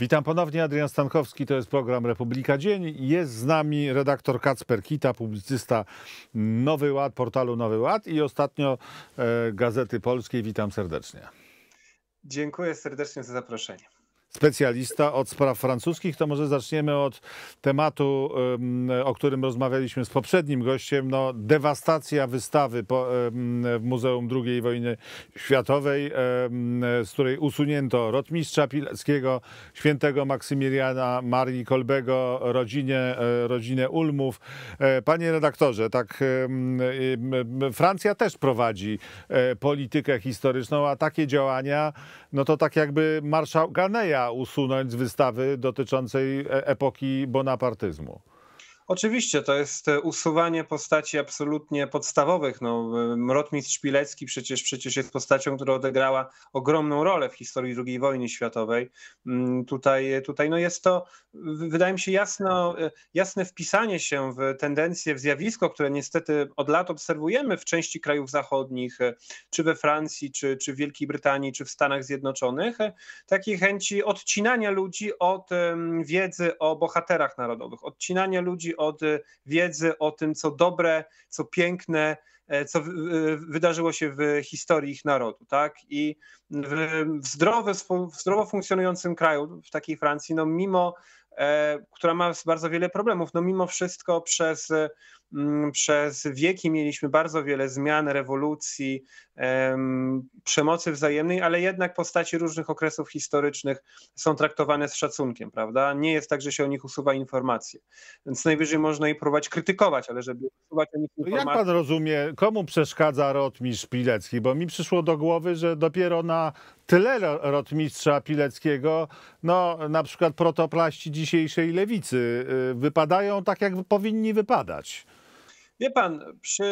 Witam ponownie, Adrian Stankowski, to jest program Republika Dzień. Jest z nami redaktor Kacper Kita, publicysta Nowy Ład, portalu Nowy Ład i ostatnio e, Gazety Polskiej. Witam serdecznie. Dziękuję serdecznie za zaproszenie specjalista od spraw francuskich, to może zaczniemy od tematu, o którym rozmawialiśmy z poprzednim gościem. No, dewastacja wystawy w Muzeum II Wojny Światowej, z której usunięto rotmistrza Pileckiego, świętego Maksymiliana Marii Kolbego, rodzinie, e, rodzinę Ulmów. E, panie redaktorze, tak Francja też prowadzi e, politykę historyczną, a takie działania, no to tak jakby marszał Ganeja usunąć z wystawy dotyczącej e-, epoki bonapartyzmu. Oczywiście, to jest e, usuwanie postaci absolutnie podstawowych. No, e, Rotmistrz Szpilecki przecież, przecież jest postacią, która odegrała ogromną rolę w historii II wojny światowej. Mm, tutaj, e, tutaj no jest to, wydaje mi się, jasno, jasne wpisanie się w tendencję, w zjawisko, które niestety od lat obserwujemy w części krajów zachodnich, czy we Francji, czy, czy w Wielkiej Brytanii, czy w Stanach Zjednoczonych, takiej chęci odcinania ludzi od wiedzy o bohaterach narodowych, odcinania ludzi od e, wiedzy o tym, co dobre, co piękne, e, co wydarzyło się w historii ich narodu, tak? I w, zdrowe, w zdrowo funkcjonującym kraju, w takiej Francji, no mimo, e, która ma bardzo wiele problemów, no mimo wszystko przez Mm, przez wieki mieliśmy bardzo wiele zmian, rewolucji, przemocy wzajemnej, ale jednak postaci różnych okresów historycznych są traktowane z szacunkiem, prawda? Nie jest tak, że się o nich usuwa informacje. Więc najwyżej można je próbować krytykować, ale żeby usuwać o nich no informacje... Jak pan rozumie, komu przeszkadza Rotmistrz Pilecki? Bo mi przyszło do głowy, że dopiero na tyle rotmistrza Pileckiego, no na przykład protoplaści dzisiejszej lewicy y, wypadają tak, jak powinni wypadać. Wie pan, przy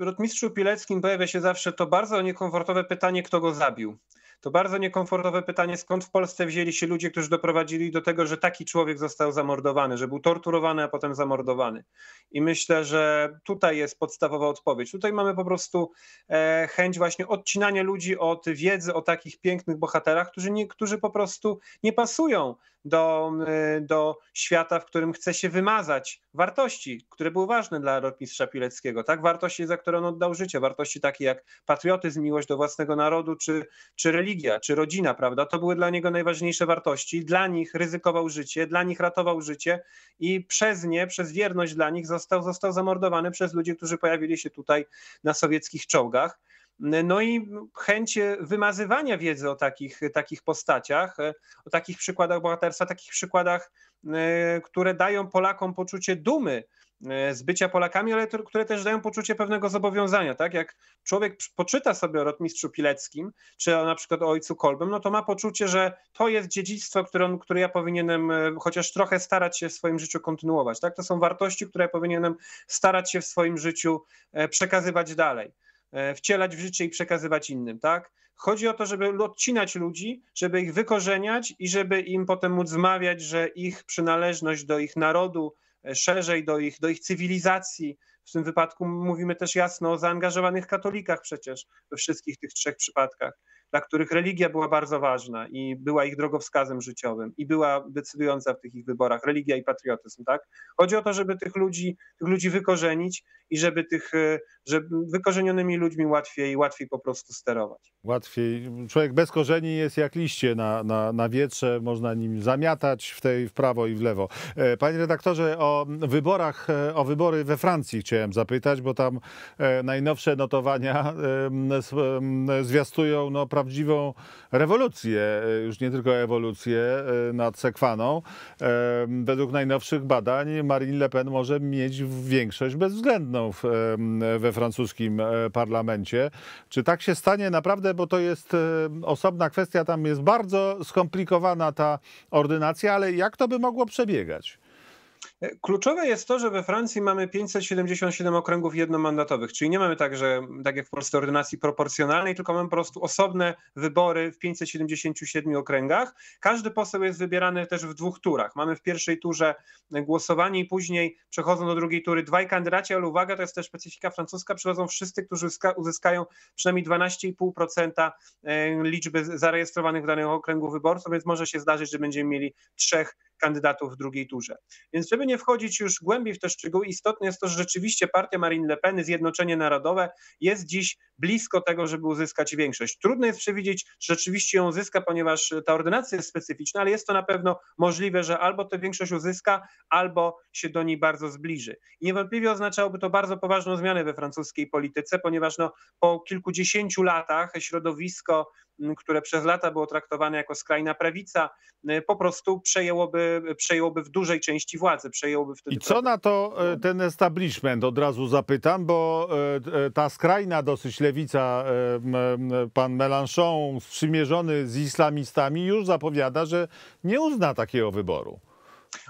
rotmistrzu Pileckim pojawia się zawsze to bardzo niekomfortowe pytanie, kto go zabił. To bardzo niekomfortowe pytanie, skąd w Polsce wzięli się ludzie, którzy doprowadzili do tego, że taki człowiek został zamordowany, że był torturowany, a potem zamordowany. I myślę, że tutaj jest podstawowa odpowiedź. Tutaj mamy po prostu e, chęć właśnie odcinania ludzi od wiedzy o takich pięknych bohaterach, którzy, nie, którzy po prostu nie pasują do, e, do świata, w którym chce się wymazać wartości, które były ważne dla rotmistrza Pileckiego, tak? wartości, za które on oddał życie, wartości takie jak patriotyzm, miłość do własnego narodu, czy, czy religia, czy rodzina, prawda? To były dla niego najważniejsze wartości. Dla nich ryzykował życie, dla nich ratował życie i przez nie, przez wierność dla nich został, został zamordowany przez ludzi, którzy pojawili się tutaj na sowieckich czołgach no i chęć wymazywania wiedzy o takich, takich postaciach, o takich przykładach bohaterstwa, takich przykładach, e, które dają Polakom poczucie dumy e, z bycia Polakami, ale które też dają poczucie pewnego zobowiązania, tak? Jak człowiek poczyta sobie o rotmistrzu Pileckim, czy na przykład o ojcu Kolbem, no to ma poczucie, że to jest dziedzictwo, które, które ja powinienem e, chociaż trochę starać się w swoim życiu kontynuować, tak? To są wartości, które ja powinienem starać się w swoim życiu przekazywać dalej. E, wcielać w życie i przekazywać innym, tak? Chodzi o to, żeby odcinać ludzi, żeby ich wykorzeniać i żeby im potem móc zmawiać, że ich przynależność do ich narodu, e, szerzej do ich, do ich cywilizacji, w tym wypadku mówimy też jasno o zaangażowanych katolikach przecież we wszystkich tych trzech przypadkach dla których religia była bardzo ważna i była ich drogowskazem życiowym i była decydująca w tych ich wyborach, religia i patriotyzm, tak? Chodzi o to, żeby tych ludzi, tych ludzi wykorzenić i żeby tych e, żeby wykorzenionymi ludźmi łatwiej, łatwiej po prostu sterować. Łatwiej. Człowiek bez korzeni jest jak liście na, na, na wietrze, można nim zamiatać w, tej, w prawo i w lewo. E, panie redaktorze, o wyborach, e, o wybory we Francji chciałem zapytać, bo tam najnowsze notowania zwiastują no, prawie prawdziwą rewolucję, e, już nie tylko ewolucję e, nad Sekwaną. E, według najnowszych badań Marine Le Pen może mieć większość bezwzględną we francuskim parlamencie. Czy tak się stanie naprawdę, bo to jest osobna kwestia, tam jest bardzo skomplikowana ta ordynacja, ale jak to by mogło przebiegać? Kluczowe jest to, że we Francji mamy 577 okręgów jednomandatowych, czyli nie mamy tak, że tak jak w Polsce ordynacji proporcjonalnej, tylko mamy po prostu osobne wybory w 577 okręgach. Każdy poseł jest wybierany też w dwóch turach. Mamy w pierwszej turze głosowanie i później przechodzą do drugiej tury dwaj kandydaci, ale uwaga, to jest też specyfika francuska, przychodzą wszyscy, którzy uzyskają przynajmniej 12,5% e, liczby zarejestrowanych w danym okręgu wyborców, więc może się zdarzyć, że będziemy mieli trzech kandydatów w drugiej turze. Więc żeby nie wchodzić już głębiej w te szczegóły, istotne jest to, że rzeczywiście partia Marine Le Pen, Zjednoczenie Narodowe jest dziś blisko tego, żeby uzyskać większość. Trudno jest przewidzieć, że rzeczywiście ją uzyska, ponieważ e, ta ordynacja jest specyficzna, ale jest to na pewno możliwe, że albo tę większość uzyska, albo się do niej bardzo zbliży. I niewątpliwie oznaczałoby to bardzo poważną zmianę we francuskiej polityce, ponieważ no, po kilkudziesięciu latach środowisko które przez lata było traktowane jako skrajna prawica, po prostu przejęłoby, przejęłoby w dużej części władzy. Przejęłoby wtedy I co na to e, ten establishment, od razu zapytam, bo e, ta skrajna dosyć lewica, lewica, pan Mélenchon, sprzymierzony z islamistami, już zapowiada, że nie uzna takiego wyboru.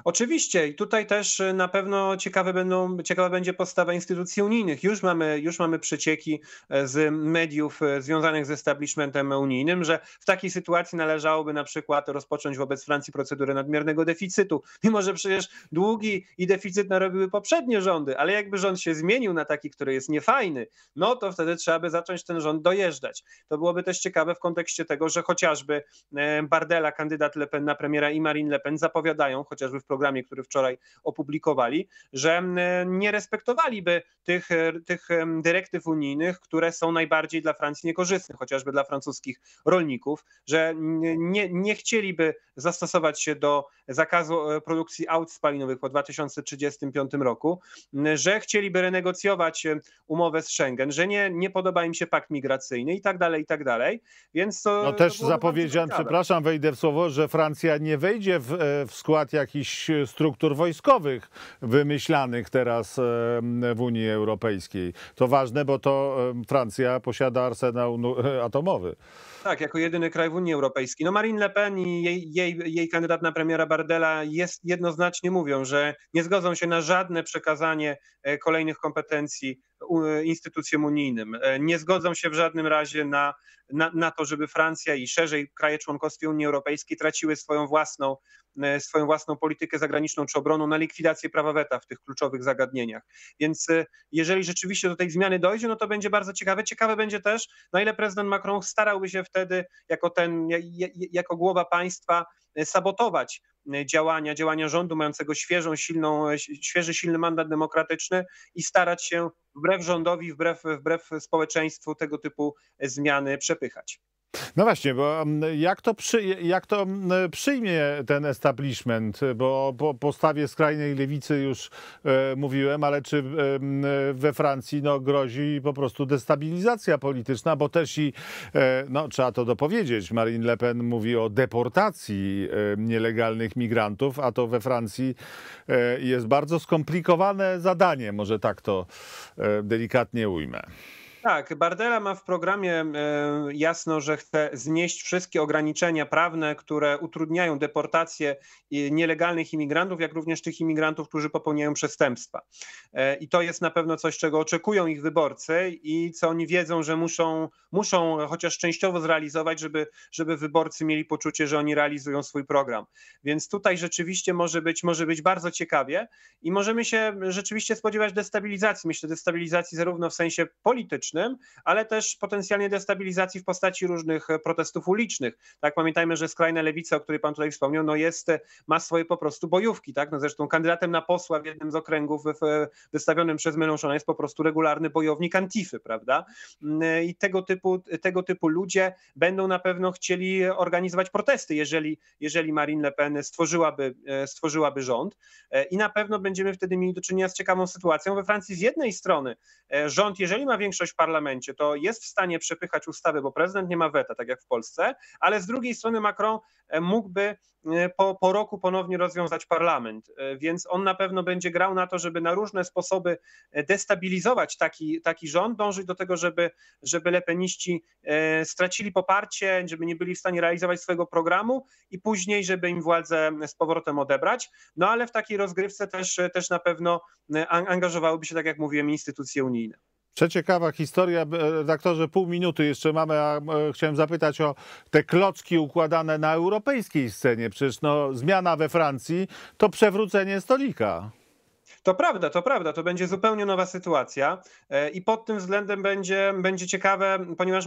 Oczywiście i tutaj też y, na pewno ciekawe, będą, ciekawa będzie postawa instytucji unijnych. Już mamy, już mamy przecieki e, z mediów e, związanych z establishmentem unijnym, że w takiej sytuacji należałoby na przykład rozpocząć wobec Francji procedurę nadmiernego deficytu, mimo że przecież długi i deficyt narobiły poprzednie rządy, ale jakby rząd się zmienił na taki, który jest niefajny, no to wtedy trzeba by zacząć ten rząd dojeżdżać. To byłoby też ciekawe w kontekście tego, że chociażby e, Bardella, kandydat Le Pen na premiera i Marine Le Pen zapowiadają, chociaż chociażby w programie, który wczoraj opublikowali, że mm, nie respektowaliby tych, e, tych dyrektyw unijnych, które są najbardziej dla Francji niekorzystne, chociażby dla francuskich rolników, że mm, nie, nie chcieliby zastosować się do zakazu e, produkcji aut spalinowych po 2035 roku, mm, że chcieliby renegocjować e, umowę z Schengen, że nie, nie podoba im się pakt migracyjny i tak dalej, i tak dalej. Więc to. No też to zapowiedziałem, przepraszam, wejdę w słowo, że Francja nie wejdzie w, w skład jakiś jakichś struktur wojskowych wymyślanych teraz e, w Unii Europejskiej. To ważne, bo to e, Francja posiada arsenał e, atomowy. Tak, jako jedyny kraj w Unii Europejskiej. No Marine Le Pen i jej, jej, jej kandydat na premiera Bardella jest, jednoznacznie mówią, że nie zgodzą się na żadne przekazanie kolejnych kompetencji instytucjom unijnym. Nie zgodzą się w żadnym razie na, na, na to, żeby Francja i szerzej kraje członkowskie Unii Europejskiej traciły swoją własną E, swoją własną politykę zagraniczną czy obroną na likwidację prawa weta w tych kluczowych zagadnieniach. Więc e, jeżeli rzeczywiście do tej zmiany dojdzie, no to będzie bardzo ciekawe. Ciekawe będzie też, na ile prezydent Macron starałby się wtedy jako ten, jako głowa państwa e, sabotować działania, działania rządu mającego świeżą, silną, świeży, silny mandat demokratyczny i starać się wbrew rządowi, wbrew, wbrew społeczeństwu tego typu zmiany przepychać. No właśnie, bo mm, jak to, przy, jak to mm, przyjmie ten establishment? Bo po postawie skrajnej lewicy już e, mówiłem, ale czy e, mm, we Francji no, grozi po prostu destabilizacja polityczna? Bo też i, e, no, trzeba to dopowiedzieć, Marine Le Pen mówi o deportacji e, nielegalnych migrantów, a to we Francji e, jest bardzo skomplikowane zadanie, może tak to e, delikatnie ujmę. Tak, Bardella ma w programie e, jasno, że chce znieść wszystkie ograniczenia prawne, które utrudniają deportację e, nielegalnych imigrantów, jak również tych imigrantów, którzy popełniają przestępstwa. E, I to jest na pewno coś, czego oczekują ich wyborcy i co oni wiedzą, że muszą, muszą chociaż częściowo zrealizować, żeby, żeby wyborcy mieli poczucie, że oni realizują swój program. Więc tutaj rzeczywiście może być, może być bardzo ciekawie i możemy się rzeczywiście spodziewać destabilizacji, myślę destabilizacji zarówno w sensie politycznym, politycznym, ale też potencjalnie destabilizacji w postaci różnych e, protestów ulicznych. Tak, pamiętajmy, że skrajna lewica, o której pan tutaj wspomniał, no jest, e, ma swoje po prostu bojówki, tak? No zresztą kandydatem na posła w jednym z okręgów e, wystawionym przez Mélenchona jest po prostu regularny bojownik Antify, prawda? Mm, I tego typu, tego typu ludzie będą na pewno chcieli organizować protesty, jeżeli, jeżeli Marine Le Pen stworzyłaby, stworzyłaby rząd. I na pewno będziemy wtedy mieli do czynienia z ciekawą sytuacją we Francji. Z jednej strony rząd, jeżeli ma większość parlamencie, to jest w stanie przepychać ustawy, bo prezydent nie ma weta, tak jak w Polsce, ale z drugiej strony Macron e, mógłby e, po, po roku ponownie rozwiązać parlament, e, więc on na pewno będzie grał na to, żeby na różne sposoby destabilizować taki, taki rząd, dążyć do tego, żeby, żeby lepeniści stracili poparcie, żeby nie byli w stanie realizować swojego programu i później, żeby im władzę z powrotem odebrać. No ale w takiej rozgrywce też, też na pewno angażowałyby się, tak jak mówiłem, instytucje unijne. Przeciekawa historia, e, redaktorze, pół minuty jeszcze mamy, a e, chciałem zapytać o te klocki układane na europejskiej scenie. Przecież no, zmiana we Francji to przewrócenie stolika. To prawda, to prawda, to będzie zupełnie nowa sytuacja e, i pod tym względem będzie, będzie ciekawe, ponieważ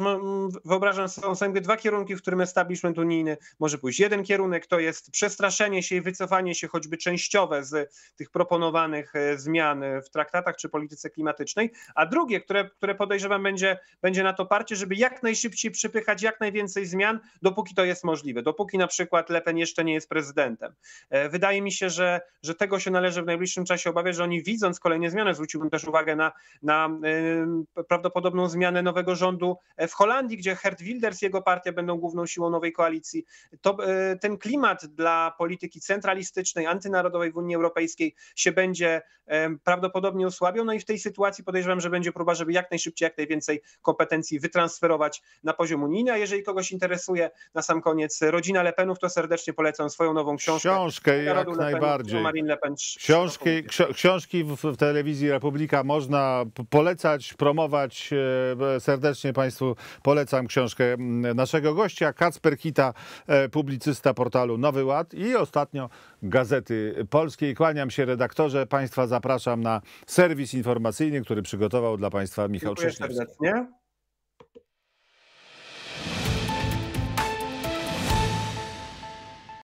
wyobrażam sobie, są dwa kierunki, w którym establishment unijny może pójść. Jeden kierunek to jest przestraszenie się i wycofanie się choćby częściowe z tych proponowanych e, zmian w traktatach czy polityce klimatycznej, a drugie, które, które podejrzewam będzie, będzie na to parcie, żeby jak najszybciej przypychać jak najwięcej zmian, dopóki to jest możliwe, dopóki na przykład Le Pen jeszcze nie jest prezydentem. E, wydaje mi się, że, że tego się należy w najbliższym czasie obawiać, że oni widząc kolejne zmiany, zwróciłbym też uwagę na, na y, prawdopodobną zmianę nowego rządu e, w Holandii, gdzie Hert Wilders i jego partia będą główną siłą nowej koalicji. To, e, ten klimat dla polityki centralistycznej, antynarodowej w Unii Europejskiej się będzie e, prawdopodobnie osłabiał. No i w tej sytuacji podejrzewam, że będzie próba, żeby jak najszybciej, jak najwięcej kompetencji wytransferować na poziom unijny. A jeżeli kogoś interesuje na sam koniec rodzina Lepenów, to serdecznie polecam swoją nową książkę. Książkę Narodu jak najbardziej. Marine Le Książki, książki w, w, telewizji Republika można polecać, promować. E, serdecznie Państwu polecam książkę naszego gościa, Kacper Kita, e, publicysta portalu Nowy Ład i ostatnio Gazety Polskiej. Kłaniam się redaktorze, Państwa zapraszam na serwis informacyjny, który przygotował dla Państwa Michał Dziękuję Serdecznie.